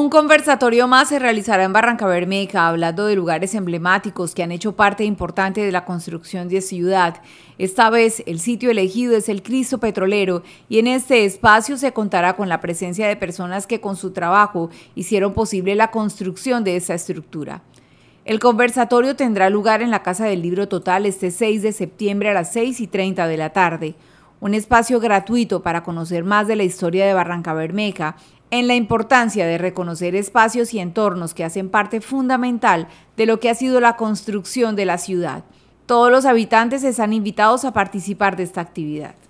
Un conversatorio más se realizará en Barranca Bermeja, hablando de lugares emblemáticos que han hecho parte importante de la construcción de ciudad. Esta vez el sitio elegido es el Cristo Petrolero y en este espacio se contará con la presencia de personas que con su trabajo hicieron posible la construcción de esta estructura. El conversatorio tendrá lugar en la Casa del Libro Total este 6 de septiembre a las 6 y 30 de la tarde un espacio gratuito para conocer más de la historia de Barranca Bermeja, en la importancia de reconocer espacios y entornos que hacen parte fundamental de lo que ha sido la construcción de la ciudad. Todos los habitantes están invitados a participar de esta actividad.